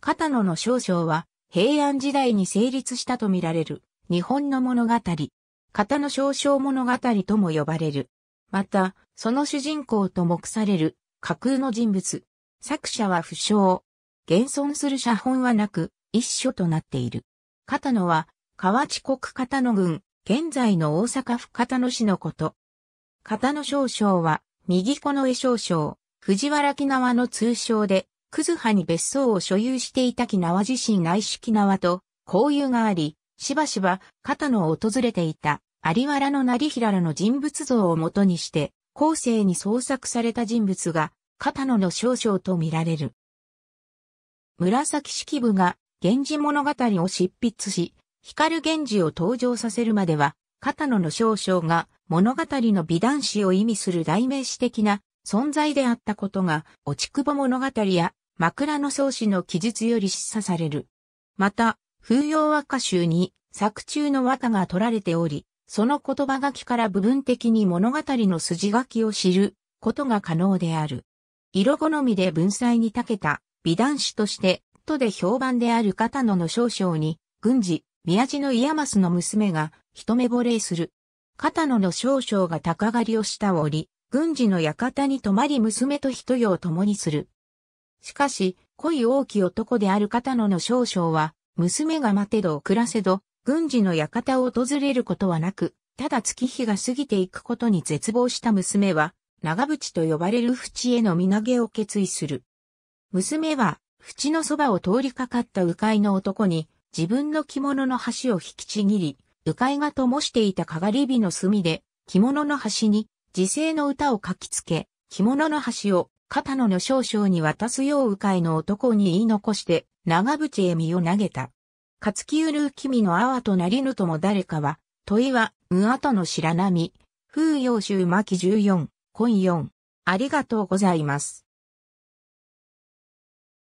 片野の少将は平安時代に成立したとみられる日本の物語、片野少将物語とも呼ばれる。また、その主人公と目される架空の人物。作者は不詳。現存する写本はなく、一緒となっている。片野は、河内国片野郡、現在の大阪府片野市のこと。片野少将は、右子の絵少将、藤原木縄の通称で、クズハに別荘を所有していた木縄自身内式縄と交友があり、しばしば片野を訪れていた有原の成平らの人物像をもとにして、後世に創作された人物が片野の少々と見られる。紫式部が源氏物語を執筆し、光源氏を登場させるまでは、片野の少々が物語の美男子を意味する代名詞的な存在であったことが、落ち窪物語や枕草子の記述より示唆される。また、風洋和歌集に作中の和歌が取られており、その言葉書きから部分的に物語の筋書きを知ることが可能である。色好みで文才に長けた美男子として都で評判である片野の少将に、軍事、宮地のイマスの娘が一目惚れする。片野の少将が鷹狩りをした折、軍事の館に泊まり娘と一夜を共にする。しかし、恋多き男である方野の少将は、娘が待てど遅らせど、軍事の館を訪れることはなく、ただ月日が過ぎていくことに絶望した娘は、長淵と呼ばれる淵への身投げを決意する。娘は、淵のそばを通りかかった鵜飼の男に、自分の着物の端を引きちぎり、鵜飼が灯していたかがり火の炭で、着物の端に、自生の歌を書きつけ、着物の端を片野の少々に渡すよう迂回の男に言い残して、長渕へ身を投げた。かつきうるう君の阿波となりぬとも誰かは、問いは、うあとの白波、風陽集巻14、今四。ありがとうございます。